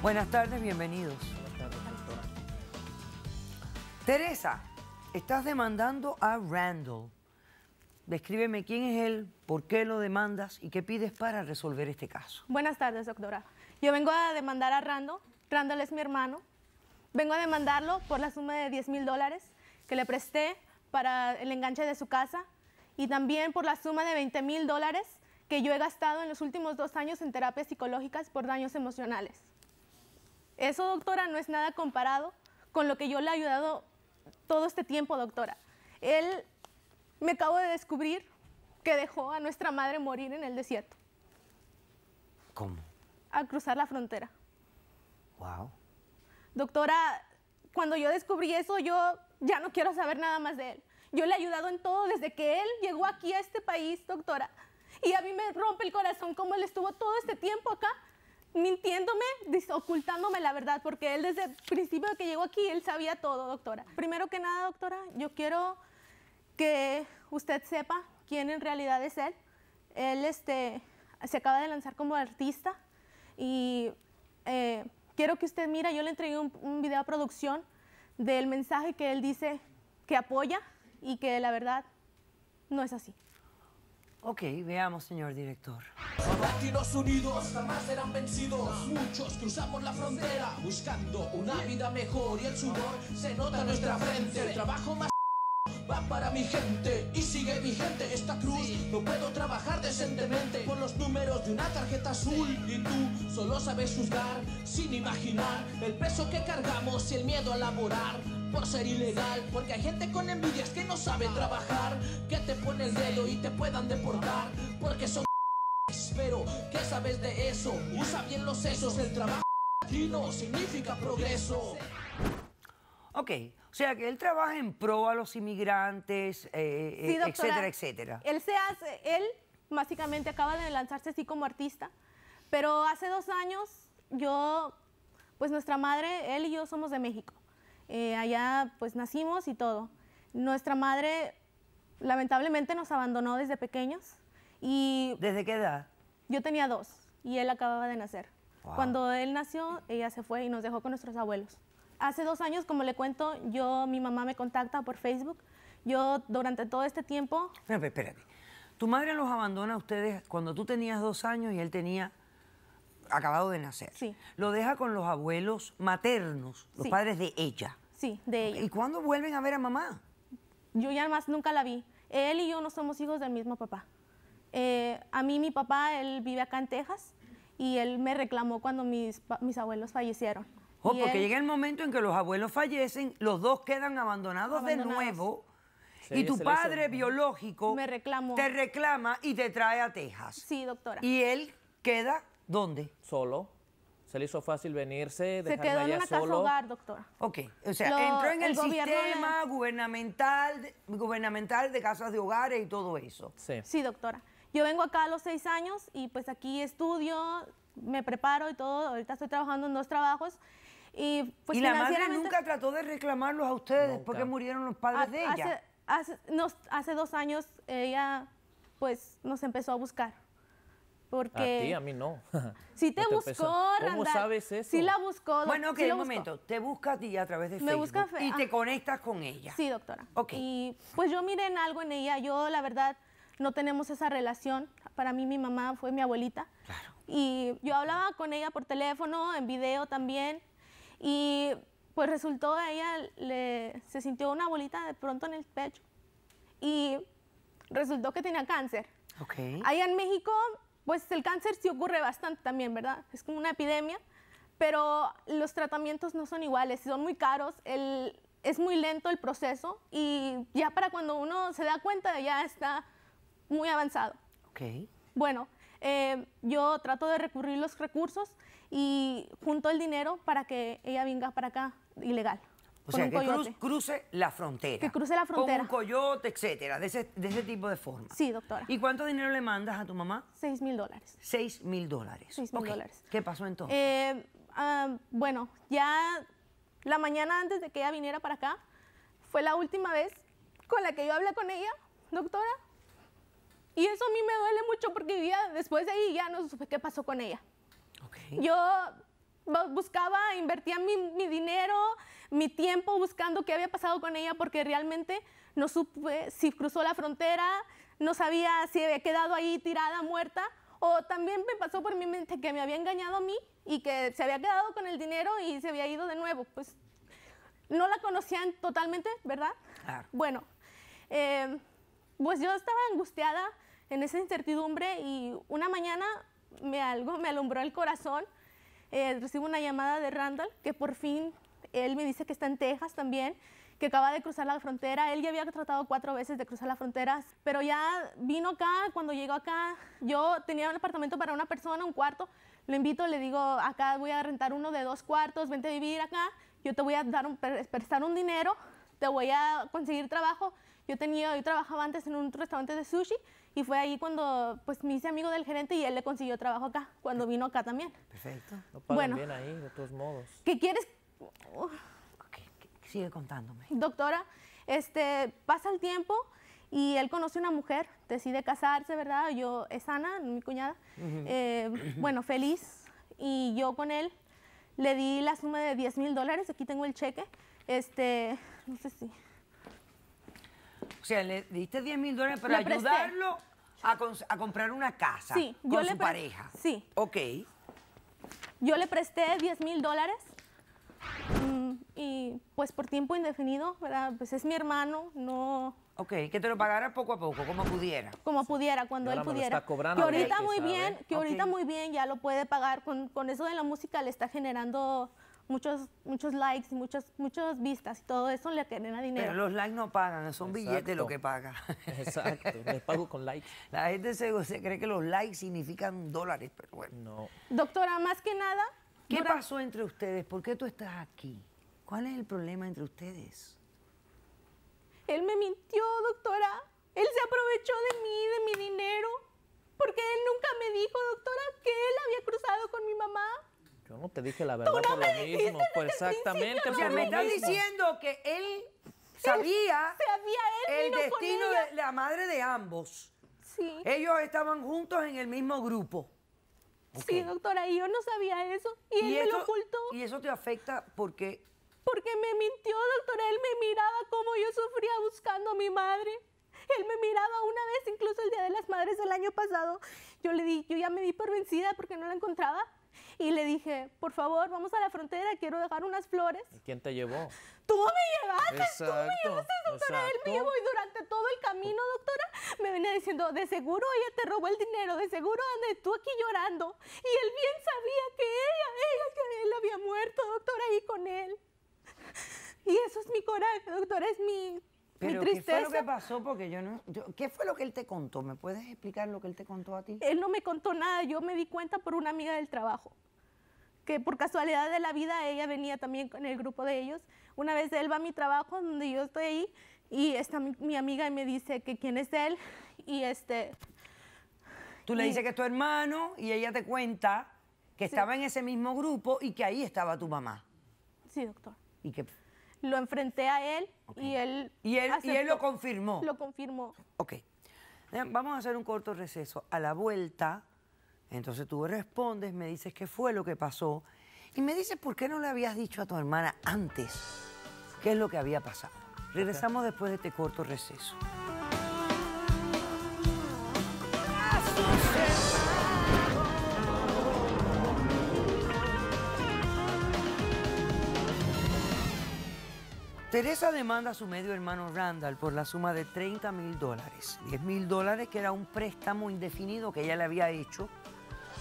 Buenas tardes, bienvenidos. doctora. Teresa, estás demandando a Randall. Descríbeme quién es él, por qué lo demandas y qué pides para resolver este caso. Buenas tardes, doctora. Yo vengo a demandar a Randall. Randall es mi hermano. Vengo a demandarlo por la suma de 10 mil dólares que le presté para el enganche de su casa y también por la suma de 20 mil dólares que yo he gastado en los últimos dos años en terapias psicológicas por daños emocionales. Eso, doctora, no es nada comparado con lo que yo le he ayudado todo este tiempo, doctora. Él me acabo de descubrir que dejó a nuestra madre morir en el desierto. ¿Cómo? A cruzar la frontera. Wow. Doctora, cuando yo descubrí eso, yo ya no quiero saber nada más de él. Yo le he ayudado en todo desde que él llegó aquí a este país, doctora. Y a mí me rompe el corazón cómo él estuvo todo este tiempo acá mintiéndome, ocultándome la verdad, porque él desde el principio que llegó aquí, él sabía todo, doctora. Primero que nada, doctora, yo quiero que usted sepa quién en realidad es él. Él este, se acaba de lanzar como artista y eh, quiero que usted mira, yo le entregué un, un video a producción del mensaje que él dice que apoya y que la verdad no es así. Ok, veamos, señor director. Latinos unidos jamás serán vencidos. Muchos cruzamos la frontera buscando una vida mejor y el sudor se nota en nuestra frente. El trabajo más va para mi gente y sigue vigente esta cruz. No puedo trabajar decentemente Con los números de una tarjeta azul. Y tú solo sabes juzgar sin imaginar el peso que cargamos y el miedo a laborar por ser ilegal Porque hay gente con envidias que no sabe trabajar Que te pone el dedo y te puedan deportar Porque son PERO, que sabes de eso Usa bien los sesos, del trabajo NO significa progreso Ok, o sea que él trabaja en pro a los inmigrantes, eh, eh, etcétera, etcétera. Él se hace, él básicamente acaba de lanzarse así como artista, pero hace dos años yo, pues nuestra madre, él y yo somos de México. Eh, allá pues nacimos y todo. Nuestra madre lamentablemente nos abandonó desde pequeños y... ¿Desde qué edad? Yo tenía dos y él acababa de nacer. Cuando él nació, ella se fue y nos dejó con nuestros abuelos. Hace dos años, como le cuento, yo, mi mamá me contacta por Facebook. Yo durante todo este tiempo... espérate. Tu madre los abandona a ustedes cuando tú tenías dos años y él tenía acabado de nacer. Sí. Lo deja con los abuelos maternos, los padres de ella. Sí, de ella. ¿Y cuándo vuelven a ver a mamá? Yo ya más nunca la vi. Él y yo no somos hijos del mismo papá. Eh, a mí mi papá, él vive acá en Texas y él me reclamó cuando mis, mis abuelos fallecieron. Oh, porque llega el momento en que los abuelos fallecen, los dos quedan abandonados, de nuevo y tu padre biológico te reclama y te trae a Texas. Sí, doctora. Y él queda ¿Dónde? Solo. Se le hizo fácil venirse, Se quedó en una solo. casa hogar, doctora. Ok, o sea, entró en el, sistema gubernamental, gubernamental de casas de hogares y todo eso. Sí. doctora. Yo vengo acá a los seis años y pues aquí estudio, me preparo y todo. Ahorita estoy trabajando en dos trabajos. Y, pues, la madre nunca trató de reclamarlos a ustedes porque murieron los padres de ella. Hace, hace dos años ella pues nos empezó a buscar. Porque a ti, a mí no. Si te, buscó, Randall. ¿Cómo sabes eso? Sí si la buscó. Bueno, que un momento. Te BUSCAS a ti a través de Facebook y te ah. conectas con ella. Sí, doctora. Ok. Y pues yo miré en algo en ella. Yo, la verdad, no tenemos esa relación. Para mí, mi mamá fue mi abuelita. Claro. Y yo hablaba con ella por teléfono, en video también. Y pues resultó a ella, le, se sintió una bolita de pronto en el pecho. Y resultó que tenía cáncer. Ok. Allá en México pues el cáncer sí ocurre bastante también, ¿verdad? Es como una epidemia, pero los tratamientos no son iguales, son muy caros, es muy lento el proceso y ya para cuando uno se da cuenta ya está muy avanzado. Bueno, eh, yo trato de recurrir los recursos y junto el dinero para que ella venga para acá ilegal. O sea, que cruce la frontera. Que cruce la frontera. Con un coyote, etcétera, de ese, de ese tipo de forma. Sí, doctora. ¿Y cuánto dinero le mandas a tu mamá? Seis mil dólares. Seis mil dólares. Seis mil dólares. ¿Qué pasó entonces? Eh, ah, bueno, ya la mañana antes de que ella viniera para acá, fue la última vez con la que yo hablé con ella, doctora. Y eso a mí me duele mucho porque después de ahí ya no supe qué pasó con ella. Okay. Yo buscaba, invertía mi, dinero, mi tiempo buscando qué había pasado con ella porque realmente no supe si cruzó la frontera, no sabía si había quedado ahí tirada, muerta, o también me pasó por mi mente que me había engañado a mí y que se había quedado con el dinero y se había ido de nuevo. Pues no la conocían totalmente, ¿verdad? Claro. Bueno, em, pues yo estaba angustiada en esa incertidumbre y una mañana me, algo me alumbró el corazón eh, recibo una llamada de Randall, que por fin él me dice que está en Texas también, que acaba de cruzar la frontera. Él ya había tratado cuatro veces de cruzar la frontera, pero ya vino acá, cuando llegó acá, yo tenía un apartamento para una persona, un cuarto. Lo invito, le digo, acá voy a rentar uno de dos cuartos, vente a vivir acá, yo te voy a dar prestar un dinero, te voy a conseguir trabajo. Yo tenía, yo trabajaba antes en un restaurante de sushi, y fue ahí cuando pues me hice amigo del gerente y él le consiguió trabajo acá, cuando vino acá también. Perfecto. Lo pagan bueno, bien ahí, de todos modos. ¿Qué quieres? Sigue contándome. Doctora, este, pasa el tiempo y él conoce una mujer, decide casarse, ¿verdad? Yo, es Ana, mi cuñada, eh, bueno, feliz. Y yo con él le di la suma de 10 mil dólares, aquí tengo el cheque. Este, no sé si o sea, le diste 10 mil dólares para ayudarlo a, comprar una casa con su pareja. Sí. Ok. Yo le presté 10 mil dólares mm, y pues por tiempo indefinido, ¿verdad? Pues es mi hermano, no... Ok, que te lo pagara poco a poco, como pudiera. Como pudiera, cuando él pudiera. Está que ahorita muy bien, que ahorita muy bien ya lo puede pagar. Con, con, eso de la música le está generando muchos, muchos likes y muchas, vistas y todo eso le genera dinero. Pero los likes no pagan, son billetes lo que paga Exacto, les pago con likes. La gente se, cree que los likes significan dólares, pero bueno. Doctora, más que nada... ¿Qué pasó entre ustedes? ¿Por qué tú estás aquí? ¿Cuál es el problema entre ustedes? Él me mintió, doctora. Él se aprovechó de mí, de mi dinero, porque él nunca me dijo, doctora, que él había cruzado con mi mamá. Yo no te dije la verdad por lo mismo. Pues, exactamente. me estás diciendo que él sabía, el destino de la madre de ambos. Sí. Ellos estaban juntos en el mismo grupo. Sí, doctora, y yo no sabía eso. Y, él lo ocultó. ¿Y eso te afecta porque porque me mintió, doctora. Él me miraba como yo sufría buscando a mi madre. Él me miraba una vez, incluso el Día de las Madres del año pasado. Yo le di, yo ya me di por vencida porque no la encontraba y le dije, por favor, vamos a la frontera, quiero dejar unas flores. ¿Quién te llevó? Tú me llevaste, tú me llevaste, doctora. Él me llevó y durante todo el camino, doctora, me venía diciendo, de seguro ella te robó el dinero, de seguro andes tú aquí llorando. Y él bien sabía que ella, ella, que él había muerto, doctora, ahí con él. Y eso es mi coraje, doctora, es mi, mi tristeza. ¿qué fue lo que pasó? Porque yo no... ¿Qué fue lo que él te contó? ¿Me puedes explicar lo que él te contó a ti? Él no me contó nada, yo me di cuenta por una amiga del trabajo que por casualidad de la vida ella venía también con el grupo de ellos. Una vez él va a mi trabajo donde yo estoy ahí y está mi, amiga y me dice que quién es él y este... Tú le dices que es tu hermano y ella te cuenta que estaba en ese mismo grupo y que ahí estaba tu mamá. Sí, doctor. Y que... Lo enfrenté a él y él... Y él, y él lo confirmó. Lo confirmó. Ok. Vamos a hacer un corto receso. A la vuelta... Entonces tú respondes, me dices qué fue lo que pasó y me dices por qué no le habías dicho a tu hermana antes qué es lo que había pasado. Regresamos después de este corto receso. Teresa demanda a su medio hermano Randall por la suma de 30 mil dólares, 10 mil dólares que era un préstamo indefinido que ella le había hecho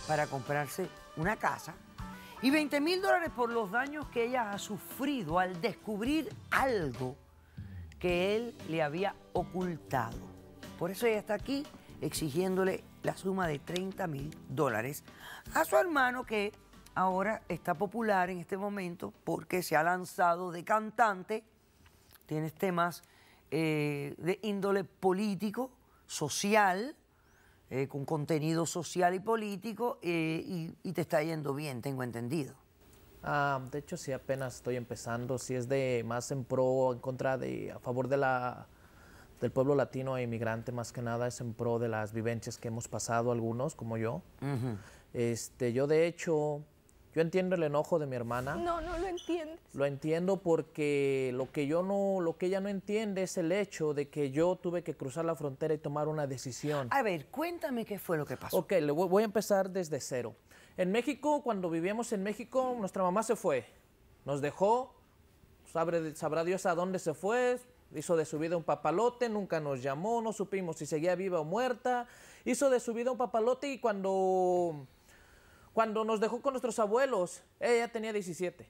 para comprarse una casa y 20 mil dólares por los daños que ella ha sufrido al descubrir algo que él le había ocultado. Por eso ella está aquí exigiéndole la suma de 30 mil dólares a su hermano que ahora está popular en este momento porque se ha lanzado de cantante, TIENE temas eh, de índole político, social, eh, con contenido social y político eh, y, te está yendo bien, tengo entendido. Ah, de hecho, sí, apenas estoy empezando. Si es de más en pro, en contra de, a favor de la, del pueblo latino e inmigrante, más que nada, es en pro de las vivencias que hemos pasado algunos, como yo. este, yo, de hecho, yo entiendo el enojo de mi hermana. No, no lo entiendes. Lo entiendo porque lo que yo no, lo que ella no entiende es el hecho de que yo tuve que cruzar la frontera y tomar una decisión. A ver, cuéntame qué fue lo que pasó. Ok, voy, a empezar desde cero. En México, cuando vivíamos en México, nuestra mamá se fue. Nos dejó, sabrá Dios a dónde se fue, Hizo de su vida un papalote, nunca nos llamó, no supimos si seguía viva o muerta. Hizo de su vida un papalote y cuando cuando nos dejó con nuestros abuelos, ella tenía 17,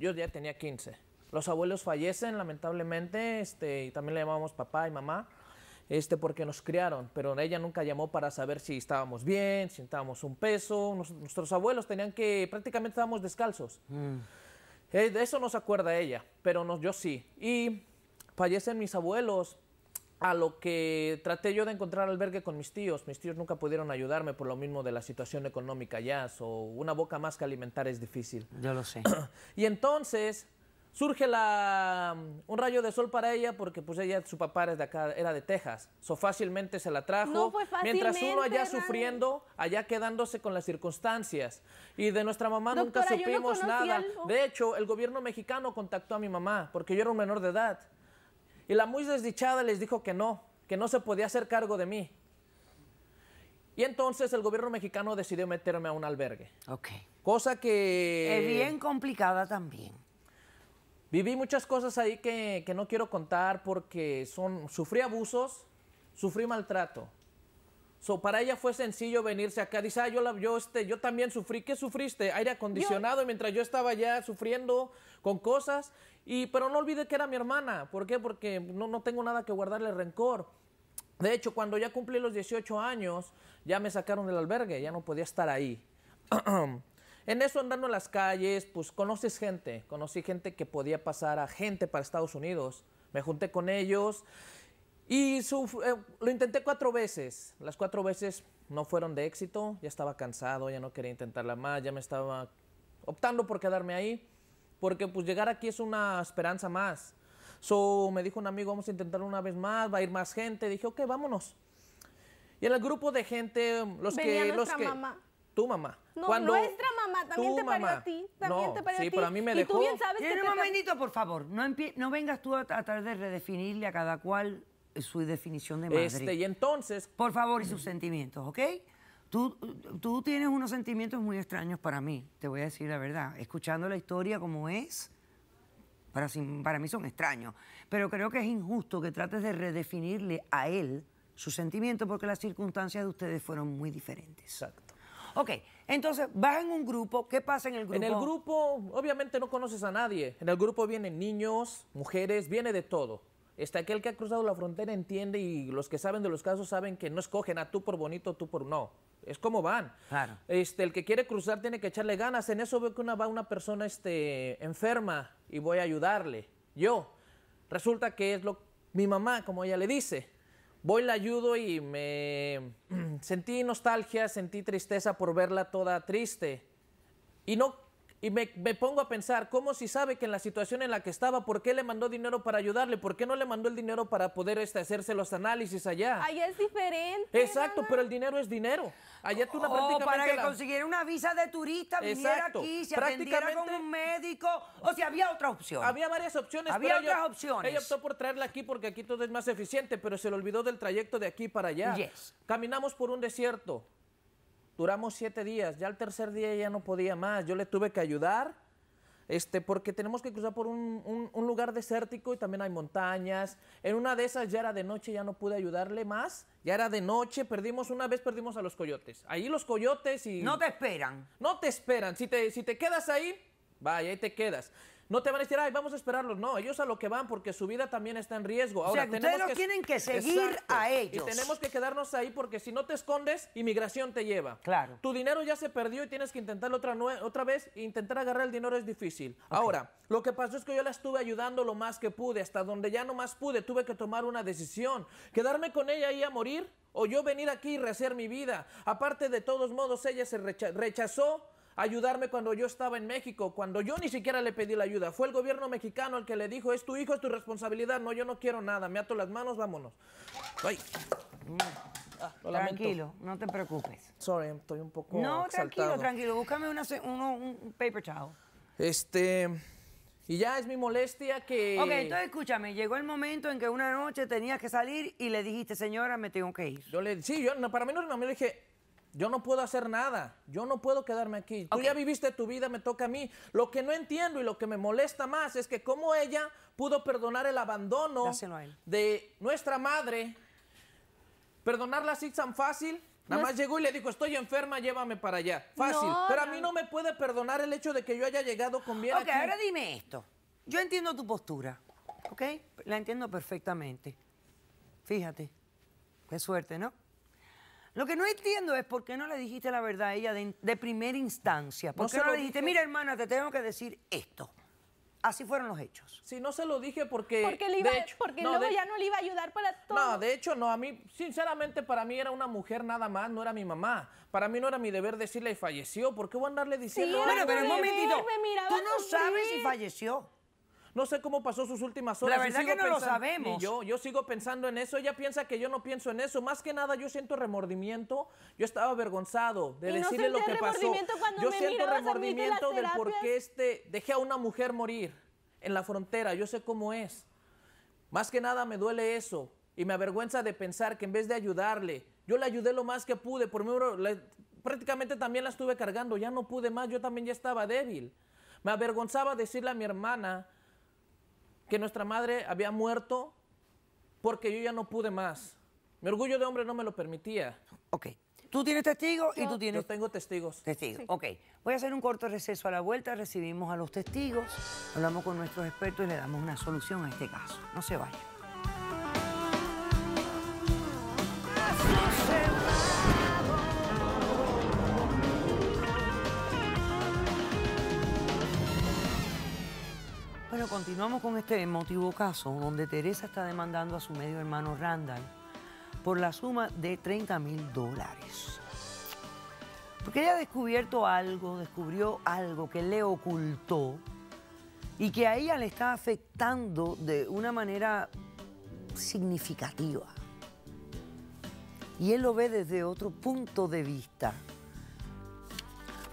yo ya tenía 15. Los abuelos fallecen, lamentablemente, este, y también le llamamos papá y mamá, este, porque nos criaron, pero ella nunca llamó para saber si estábamos bien, si estábamos un peso. nuestros abuelos tenían que, prácticamente estábamos descalzos. Mm. Eh, de eso no se acuerda ella, pero no, yo sí. Y fallecen mis abuelos, a lo que traté yo de encontrar albergue con mis tíos. Mis tíos nunca pudieron ayudarme por lo mismo de la situación económica ya, o una boca más que alimentar es difícil. Yo lo sé. y entonces surge un rayo de sol para ella porque pues ella, su papá era de acá, era de Texas. fácilmente se la trajo. mientras uno allá sufriendo, allá quedándose con las circunstancias. Y de nuestra mamá nunca supimos nada. De hecho, el gobierno mexicano contactó a mi mamá porque yo era un menor de edad. Y la muy desdichada les dijo que no, que no se podía hacer cargo de mí. Y entonces el gobierno mexicano decidió meterme a un albergue. Ok. Cosa que... Es bien complicada también. Viví muchas cosas ahí que, que no quiero contar porque son, sufrí abusos, sufrí maltrato. So, para ella fue sencillo venirse acá. Dice, ah, yo, yo, este, yo también sufrí. ¿Qué sufriste? Aire acondicionado mientras yo estaba ya sufriendo con cosas. Y, pero no OLVIDÉ que era mi hermana. ¿Por qué? Porque no, no tengo nada que guardarle rencor. De hecho, cuando ya cumplí los 18 años, ya me sacaron del albergue, ya no podía estar ahí. en eso andando en las calles, pues conoces gente, conocí gente que podía pasar a gente para Estados Unidos. Me junté con ellos y eh, lo intenté cuatro veces. Las cuatro veces no fueron de éxito. Ya estaba cansado, ya no quería intentarla más, ya me estaba optando por quedarme ahí. Porque pues llegar aquí es una esperanza más. So, me dijo un amigo, vamos a intentarlo una vez más, va a ir más gente. Dije, ok, vámonos. Y en el grupo de gente, los que... Los que mamá. Tu mamá. No, Cuando nuestra mamá también te parió a ti. También te parió sí, a ti. pero a mí me y Tú bien sabes y que por favor, no, no vengas tú a, a tratar de redefinirle a cada cual su definición de madre. Este, y entonces... Por favor, y sus sentimientos, ¿ok? Tú, tienes unos sentimientos muy extraños para mí, te voy a decir la verdad. Escuchando la historia como es, para, para mí son extraños. Pero creo que es injusto que trates de redefinirle a él su sentimiento porque las circunstancias de ustedes fueron muy diferentes. Exacto. Ok, entonces vas en un grupo, ¿qué pasa en el grupo? En el grupo, obviamente no conoces a nadie. En el grupo vienen niños, mujeres, viene de todo aquel que ha cruzado la frontera entiende y los que saben de los casos saben que no escogen a tú por bonito, tú por no. Es como van. Claro. Este, el que quiere cruzar tiene que echarle ganas. En eso veo que una, va una persona este, enferma y voy a ayudarle. Yo, resulta que es lo mi mamá, como ella le dice. Voy, la ayudo y me sentí nostalgia, sentí tristeza por verla toda triste. Y no y me, pongo a pensar, ¿cómo si sabe que en la situación en la que estaba, por qué le mandó dinero para ayudarle? ¿Por qué no le mandó el dinero para poder este, hacerse los análisis allá? Allá es diferente. Exacto, pero el dinero es dinero. Allá tú para que una visa de turista, viniera aquí, se atendiera con un médico. O sea, había otra opción. Había varias opciones. Había otras opciones. Ella optó por traerla aquí porque aquí todo es más eficiente, pero se le olvidó del trayecto de aquí para allá. Caminamos por un desierto. Duramos siete días, ya el tercer día ya no podía más, yo le tuve que ayudar, este, porque tenemos que cruzar por un, lugar desértico y también hay montañas. En una de esas ya era de noche, ya no pude ayudarle más, ya era de noche, perdimos, una vez perdimos a los coyotes. Ahí los coyotes y... No te esperan. No te esperan, si te, si te quedas ahí, vaya, ahí te quedas no te van a decir, ay, vamos a esperarlos. No, ellos a lo que van porque su vida también está en riesgo. Ahora, o que... tienen que seguir a ellos. Y tenemos que quedarnos ahí porque si no te escondes, inmigración te lleva. Claro. Tu dinero ya se perdió y tienes que intentarlo otra, otra vez. Intentar agarrar el dinero es difícil. Ahora, lo que pasó es que yo la estuve ayudando lo más que pude, hasta donde ya no más pude. Tuve que tomar una decisión. Quedarme con ella y a morir o yo venir aquí y rehacer mi vida. Aparte, de todos modos, ella se rechazó ayudarme cuando yo estaba en México, cuando yo ni siquiera le pedí la ayuda. Fue el gobierno mexicano el que le dijo, es tu hijo, es tu responsabilidad, no, yo no quiero nada, me ato las manos, vámonos. Mm. Ah, tranquilo, no te preocupes. Sorry, estoy un poco No, tranquilo, tranquilo, búscame una, un paper towel. Este... Y ya es mi molestia que... Ok, entonces escúchame, llegó el momento en que una noche tenías que salir y le dijiste, señora, me tengo que ir. Yo le sí, yo, para mí no, no, me dije, yo no puedo hacer nada, yo no puedo quedarme aquí. Tú ya viviste tu vida, me toca a mí. Lo que no entiendo y lo que me molesta más es que cómo ella pudo perdonar el abandono de nuestra madre, perdonarla así tan fácil. Nada más llegó y le dijo, estoy enferma, llévame para allá. Fácil. Pero a mí no me puede perdonar el hecho de que yo haya llegado con bien. Ok, ahora dime esto. Yo entiendo tu postura, ¿ok? La entiendo perfectamente. Fíjate, qué suerte, ¿no? Lo que no entiendo es por qué no le dijiste la verdad a ella de, primera instancia. ¿Por no qué no le dijiste, mira hermana, te tengo que decir esto? Así fueron los hechos. Si no se lo dije porque... Porque, de hecho, porque luego ya no le iba a ayudar para todo. No, de hecho, no. A mí, sinceramente, para mí era una mujer nada más, no era mi mamá. Para mí no era mi deber decirle y falleció. ¿Por qué voy a andarle diciendo... Sí, bueno, pero un momentito. Tú no sabes si falleció. No sé cómo pasó sus últimas horas. La verdad que no lo sabemos. yo, yo sigo pensando en eso. Ella piensa que yo no pienso en eso. Más que nada, yo siento remordimiento. Yo estaba avergonzado de decirle lo que pasó. Yo siento remordimiento del por qué este, dejé a una mujer morir en la frontera. Yo sé cómo es. Más que nada me duele eso. Y me avergüenza de pensar que en vez de ayudarle, yo le ayudé lo más que pude. Por prácticamente también la estuve cargando. Ya no pude más. Yo también ya estaba débil. Me avergonzaba decirle a mi hermana que nuestra madre había muerto porque yo ya no pude más. Mi orgullo de hombre no me lo permitía. Ok. Tú tienes testigos y tú tienes... Yo tengo testigos. Testigos, ok. Voy a hacer un corto receso a la vuelta, recibimos a los testigos, hablamos con nuestros expertos y le damos una solución a este caso. No se vayan. continuamos con este emotivo caso donde Teresa está demandando a su medio hermano Randall por la suma de 30 mil dólares. Porque ella ha descubierto algo, descubrió algo que le ocultó y que a ella le está afectando de una manera significativa. Y él lo ve desde otro punto de vista.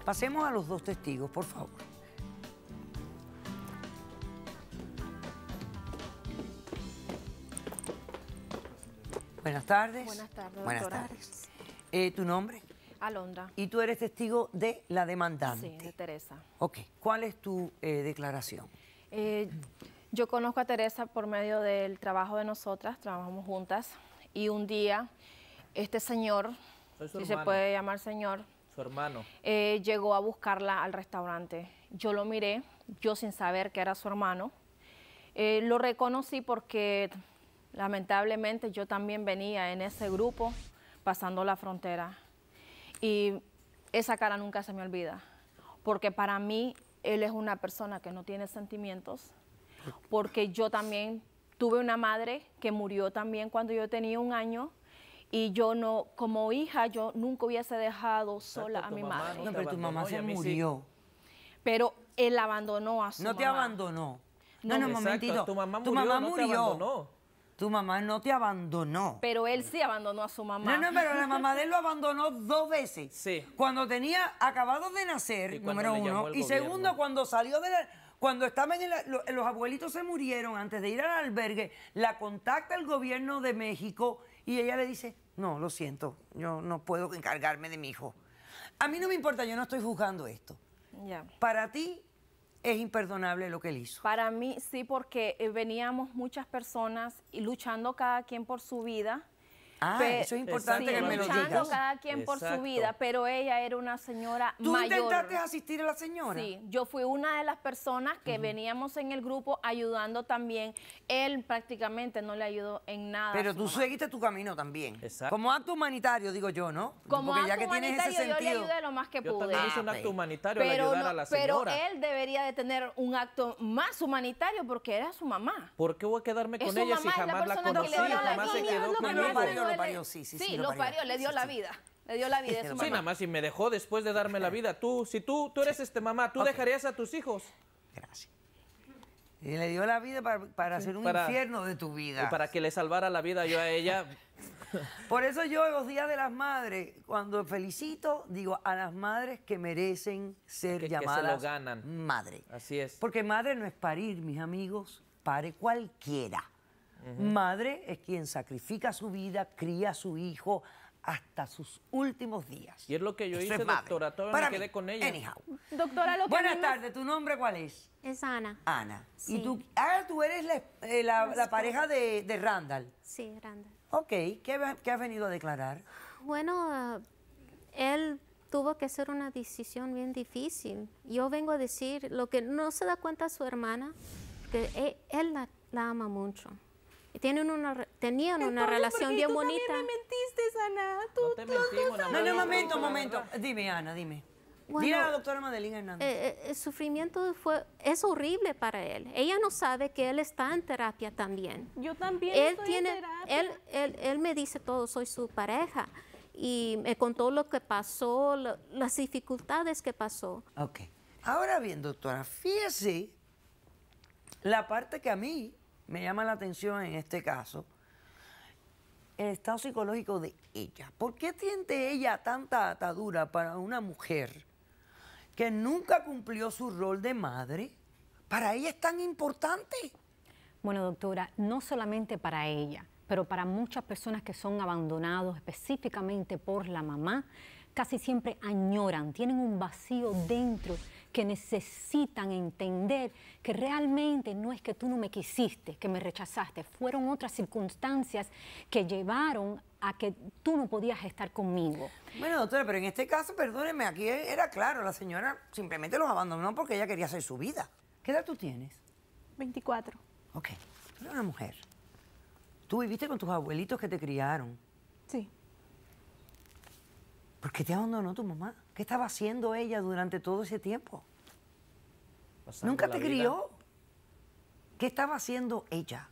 Pasemos a los dos testigos, por favor. Buenas tardes. Buenas tardes, Buenas tardes. Eh, ¿Tu nombre? Alondra. Y tú eres testigo de la demandante. Sí, de Teresa. Ok. ¿Cuál es tu eh, declaración? Eh, yo conozco a Teresa por medio del trabajo de nosotras, trabajamos juntas, y un día este señor, si se puede llamar señor, su hermano, llegó a buscarla al restaurante. Yo lo miré, yo sin saber que era su hermano, lo reconocí porque Lamentablemente yo también venía en ese grupo pasando la frontera. Y esa cara nunca se me olvida, porque para mí él es una persona que no tiene sentimientos, porque yo también tuve una madre que murió también cuando yo tenía un año. Y yo no, como hija, yo nunca hubiese dejado sola a mi madre. No, pero tu mamá se murió. Pero él abandonó a su No te abandonó. No, no, no Tu mamá murió. Tu mamá no te abandonó. Pero él sí abandonó a su mamá. No, no, pero la mamá de él lo abandonó dos veces. Sí. Cuando tenía acabado de nacer, número uno. Y segundo, cuando salió de la cuando estaban en la, los abuelitos se murieron antes de ir al albergue, la contacta el gobierno de México y ella le dice, no, lo siento, yo no puedo encargarme de mi hijo. A mí no me importa, yo no estoy juzgando esto. Ya. Para ti, es imperdonable lo que él hizo. Para mí sí, porque eh, veníamos muchas personas y luchando cada quien por su vida Ah, eso es importante que cada quien por su vida, pero ella era una señora ¿Tú mayor. ¿Tú intentaste asistir a la señora? Sí, yo fui una de las personas que veníamos en el grupo ayudando también. Él prácticamente no le ayudó en nada. Pero tú seguiste tu camino también. Exacto. Como acto humanitario, digo yo, ¿no? Como acto humanitario, yo le ayudé lo más que pude. Yo también un acto humanitario pero él debería de tener un acto más humanitario porque era su mamá. ¿Por qué voy a quedarme con ella si jamás la, sí, lo, parió, le dio la vida. Le dio la vida. sí, mamá. nada más, si me dejó después de darme la vida. Tú, si tú, tú eres este mamá, ¿tú dejarías a tus hijos? Gracias. Y le dio la vida para, para hacer un infierno de tu vida. Y para que le salvara la vida yo a ella. Por eso yo en los días de las madres, cuando felicito, digo a las madres que merecen ser llamadas ganan. madre. Así es. Porque madre no es parir, mis amigos, pare cualquiera. Madre es quien sacrifica su vida, cría a su hijo hasta sus últimos días. Y es lo que yo hice, doctora. Todavía Para me quedé con ella. Anyhow. Doctora, lo que Buenas tardes. ¿Tu nombre cuál es? Es Ana. Ana. Y tú, ah, tú eres la, eh, pareja de, Randall. Sí, Randall. Ok. ¿Qué, has venido a declarar? Bueno, él tuvo que hacer una decisión bien difícil. Yo vengo a decir lo que no se da cuenta su hermana, que e, él, la ama mucho tienen una, tenían una relación bien tú bonita. También me mentiste, Ana. Tú, no te mentimos, no, no, no, momento, momento. Dime, Ana, dime. Bueno, a la doctora MADELINA Hernández. Eh, eh, el sufrimiento fue, es horrible para él. Ella no sabe que él está en terapia también. Yo también él estoy tiene, en terapia. Él, él, él, me dice todo, soy su pareja. Y me contó lo que pasó, las dificultades que pasó. Ok. Ahora bien, doctora, fíjese la parte que a mí me llama la atención en este caso el estado psicológico de ella. ¿Por qué TIENE ella tanta atadura para una mujer que nunca cumplió su rol de madre? ¿Para ella es tan importante? Bueno, doctora, no solamente para ella, pero para muchas personas que son abandonados específicamente por la mamá, casi siempre añoran, tienen un vacío dentro que necesitan entender que realmente no es que tú no me quisiste, que me rechazaste, fueron otras circunstancias que llevaron a que tú no podías estar conmigo. Bueno, doctora, pero en este caso, perdóneme, aquí era claro, la señora simplemente los abandonó porque ella quería hacer su vida. ¿Qué edad tú tienes? 24. Ok, tú eres una mujer. Tú viviste con tus abuelitos que te criaron. Sí. ¿Por qué te abandonó tu mamá? ¿Qué estaba haciendo ella durante todo ese tiempo? Nunca te crió. ¿Qué estaba haciendo ella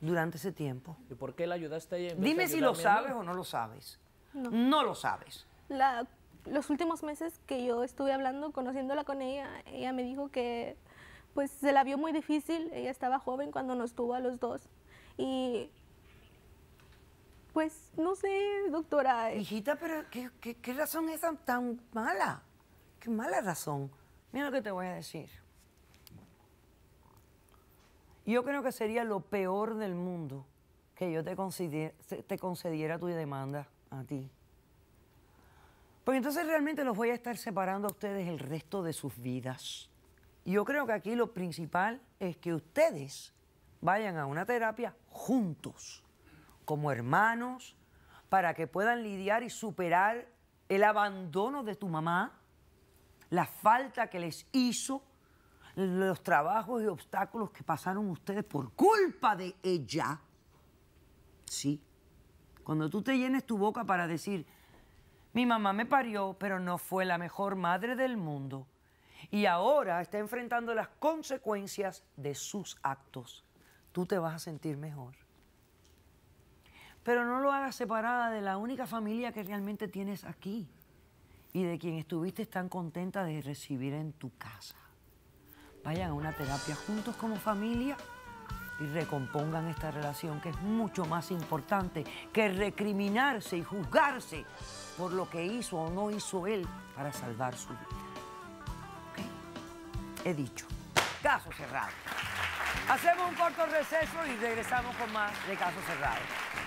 durante ese tiempo? ¿Y por qué la ayudaste a ella? Dime si lo sabes o no lo sabes. No, no lo sabes. los últimos meses que yo estuve hablando, conociéndola con ella, ella me dijo que pues se la vio muy difícil. Ella estaba joven cuando nos tuvo a los dos. Y pues no sé, doctora. Hijita, eh. pero ¿qué, razón es tan, mala? Qué mala razón. Mira lo que te voy a decir. Yo creo que sería lo peor del mundo que yo te, concediera, te concediera tu demanda a ti. Pues entonces realmente los voy a estar separando a ustedes el resto de sus vidas. Yo creo que aquí lo principal es que ustedes vayan a una terapia juntos como hermanos, para que puedan lidiar y superar el abandono de tu mamá, la falta que les hizo, los trabajos y obstáculos que pasaron ustedes por culpa de ella. Sí. Cuando tú te llenes tu boca para decir, mi mamá me parió, pero no fue la mejor madre del mundo. Y ahora está enfrentando las consecuencias de sus actos. Tú te vas a sentir mejor. Pero no lo hagas separada de la única familia que realmente tienes aquí y de quien estuviste tan contenta de recibir en tu casa. Vayan a una terapia juntos como familia y recompongan esta relación que es mucho más importante que recriminarse y juzgarse por lo que hizo o no hizo él para salvar su vida. He dicho, caso cerrado. Hacemos un corto receso y regresamos con más de caso cerrado.